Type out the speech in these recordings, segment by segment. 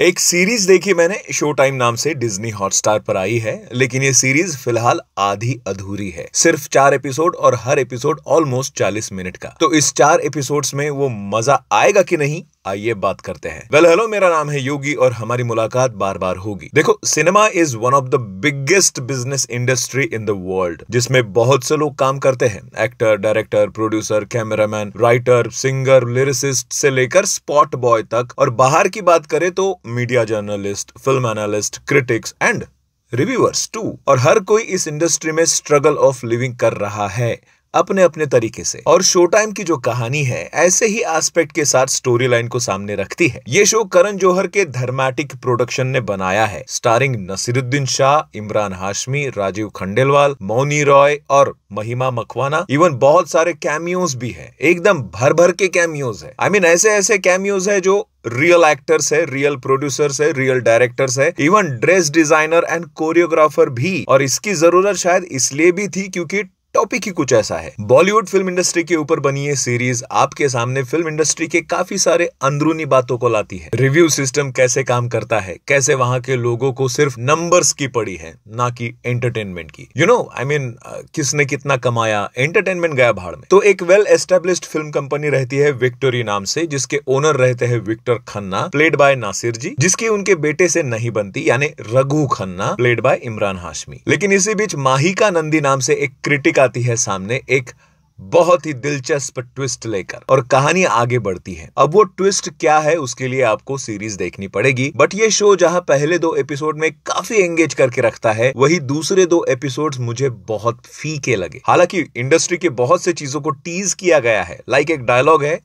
एक सीरीज देखी मैंने शो टाइम नाम से डिज्नी हॉटस्टार पर आई है लेकिन ये सीरीज फिलहाल आधी अधूरी है सिर्फ चार एपिसोड और हर एपिसोड ऑलमोस्ट 40 मिनट का तो इस चार एपिसोड्स में वो मजा आएगा कि नहीं आइए बात करते हैं वेल well, हेलो मेरा नाम है योगी और हमारी मुलाकात बार बार होगी देखो cinema is one of the biggest business industry in the world जिसमें बहुत से लोग काम करते हैं actor director producer cameraman writer singer lyricist से लेकर स्पॉट बॉय तक और बाहर की बात करें तो media journalist film analyst critics and reviewers too और हर कोई इस इंडस्ट्री में स्ट्रगल ऑफ लिविंग कर रहा है अपने अपने तरीके से और शो टाइम की जो कहानी है ऐसे ही एस्पेक्ट के साथ स्टोरी लाइन को सामने रखती है ये शो करण जोहर के धर्मेटिक प्रोडक्शन ने बनाया है स्टारिंग नसीरुद्दीन शाह इमरान हाशमी राजीव खंडेलवाल मौनी रॉय और महिमा मखवाना इवन बहुत सारे कैमियोज भी है एकदम भर भर के कैमियोज है आई I मीन mean, ऐसे ऐसे कैमियोज है जो रियल एक्टर्स है रियल प्रोड्यूसर्स है रियल डायरेक्टर्स है even dress designer and choreographer भी और इसकी जरूरत शायद इसलिए भी थी क्योंकि टॉपिक ही कुछ ऐसा है बॉलीवुड फिल्म इंडस्ट्री के ऊपर बनी ये सीरीज आपके सामने फिल्म इंडस्ट्री के काफी सारे अंदरूनी बातों को लाती है रिव्यू सिस्टम कैसे काम करता है कैसे वहाँ के लोगों को सिर्फ नंबर्स की पड़ी है ना कि एंटरटेनमेंट की यू नो आई मीन किसने कितना कमाया एंटरटेनमेंट गया भाड़ में तो एक वेल एस्टेब्लिश फिल्म कंपनी रहती है विक्टोरी नाम से जिसके ओनर रहते हैं Victor Khanna played by Nasir ji जिसकी उनके बेटे से नहीं बनती यानी रघु खन्ना प्लेड बाय इमरान हाशमी लेकिन इसी बीच माहिका नंदी नाम से एक क्रिटिक आती है सामने एक बहुत ही दिलचस्प ट्विस्ट लेकर और कहानी आगे बढ़ती है अब वो ट्विस्ट क्या है उसके लिए आपको सीरीज देखनी पड़ेगी बट ये शो जहां पहले दो एपिसोड में काफी एंगेज करके रखता है वही दूसरे दो एपिसोड्स मुझे बहुत फीके लगे हालांकि इंडस्ट्री के बहुत से चीजों को टीज किया गया है लाइक एक डायलॉग है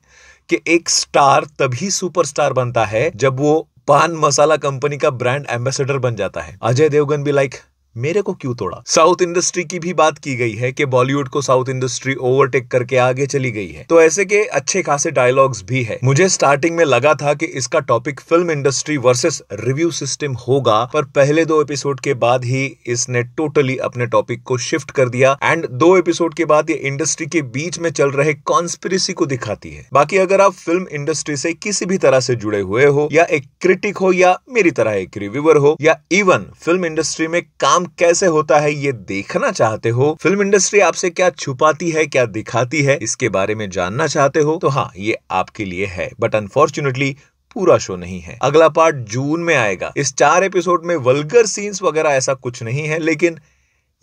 कि एक स्टार तभी सुपरस्टार बनता है जब वो पान मसाला कंपनी का ब्रांड एम्बेसडर बन जाता है अजय देवगन भी लाइक मेरे को क्यों तोड़ा साउथ इंडस्ट्री की भी बात की गई है कि बॉलीवुड को साउथ इंडस्ट्री ओवरटेक करके आगे चली गई है तो ऐसे के अच्छे खासे डायलॉग्स भी है मुझे स्टार्टिंग में लगा था कि इसका topic film industry versus review system होगा पर पहले दो एपिसोड के बाद ही इसने टोटली अपने टॉपिक को शिफ्ट कर दिया एंड दो एपिसोड के बाद ये इंडस्ट्री के बीच में चल रहे कॉन्स्पिरसी को दिखाती है बाकी अगर आप फिल्म इंडस्ट्री से किसी भी तरह से जुड़े हुए हो या एक क्रिटिक हो या मेरी तरह एक रिव्यूवर हो या इवन फिल्म इंडस्ट्री में काम कैसे होता है ये देखना चाहते हो फिल्म इंडस्ट्री आपसे क्या छुपाती है क्या दिखाती है इसके बारे में जानना चाहते हो तो हाँ ये आपके लिए है बट अनफॉर्चुनेटली पूरा शो नहीं है अगला पार्ट जून में आएगा इस चार एपिसोड में वल्गर सीन्स वगैरह ऐसा कुछ नहीं है लेकिन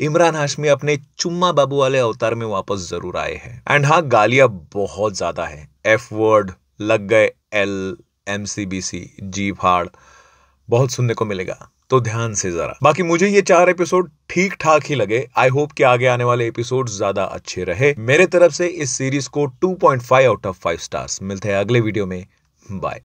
इमरान हाशमी अपने चुम्मा बाबू वाले अवतार में वापस जरूर आए हैं एंड हाँ गालियां बहुत ज्यादा है एफ वर्ड लग गए L M C B C जी फाड़ बहुत सुनने को मिलेगा तो ध्यान से जरा बाकी मुझे ये चार एपिसोड ठीक ठाक ही लगे आई होप कि आगे आने वाले एपिसोड ज्यादा अच्छे रहे मेरे तरफ से इस सीरीज को 2.5 आउट ऑफ 5 स्टार्स मिलते हैं अगले वीडियो में बाय